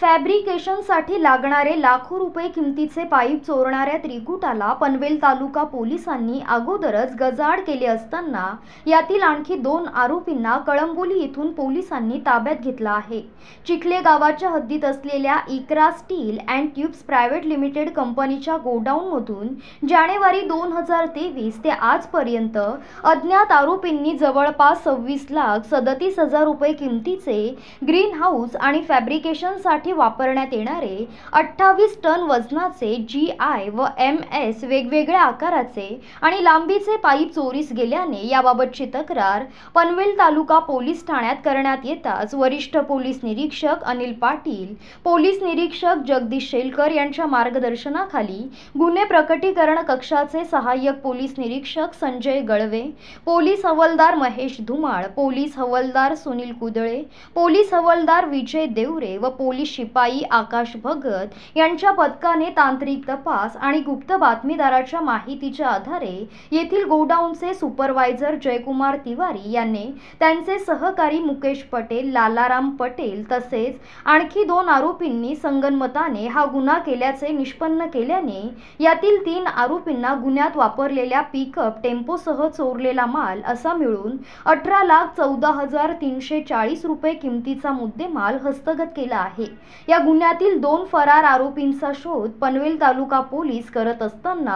फॅब्रिकेशनसाठी लागणारे लाखो रुपये किमतीचे पाईप चोरणाऱ्या त्रिकुटाला पनवेल तालुका पोलिसांनी अगोदरच गजाड केले असताना यातील आणखी दोन आरोपींना कळंबोली येथून पोलिसांनी ताब्यात घेतला आहे चिखले गावाच्या हद्दीत असलेल्या Iqra steel and tubes private limited कंपनीच्या गोडाऊनमधून जानेवारी दोन हजार तेवीस ते आजपर्यंत अज्ञात आरोपींनी जवळपास सव्वीस लाख सदतीस हजार रुपये किमतीचे ग्रीन हाऊस आणि फॅब्रिकेशनसाठी वापरण्यात येणारे अठ्ठावीस टन वजनाचे जी आय व एम एस वेगवेगळ्या आकाराचे आणि लांबीचे पाईप चोरीस गेल्याने याबाबतची तक्रार पनवेल तालुका पोलीस ठाण्यात करण्यात येताच वरिष्ठ पोलीस निरीक्षक अनिल पाटील पोलीस निरीक्षक जगदीश शेलकर यांच्या मार्गदर्शनाखाली गुन्हे प्रकटीकरण कक्षाचे सहाय्यक पोलीस निरीक्षक संजय गळवे पोलीस हवलदार महेश धुमाळ पोलीस हवलदार सुनील कुदळे पोलीस हवलदार विजय देवरे व पोलीस शिपाई आकाश भगत यांच्या पथकाने तांत्रिक तपास आणि गुप्त बातमीदाराच्या माहितीच्या आधारे येथील गोडाऊनचे सुपरवायझर जयकुमार तिवारी यांनी त्यांचे सहकारी मुकेश पटेल लालाराम पटेल तसेच आणखी दोन आरोपींनी संगनमताने हा गुन्हा केल्याचे निष्पन्न केल्याने यातील तीन आरोपींना गुन्ह्यात वापरलेल्या पिकअप टेम्पोसह चोरलेला माल असा मिळून अठरा लाख चौदा हजार तीनशे चाळीस रुपये किमतीचा मुद्देमाल हस्तगत केला आहे या गुन्ह्यातील दोन फरार आरोपींचा शोध पनवेल तालुका पोलीस करत असताना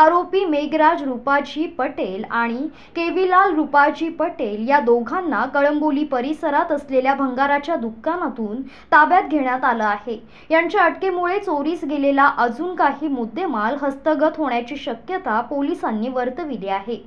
आरोपी मेघराज रुपाजी पटेल आणि केवीलाल रुपाजी पटेल या दोघांना कळंबोली परिसरात असलेल्या भंगाराच्या दुकानातून ताब्यात घेण्यात आलं आहे यांच्या अटकेमुळे चोरीस गेलेला अजून काही मुद्देमाल हस्तगत होण्याची शक्यता पोलिसांनी वर्तविली आहे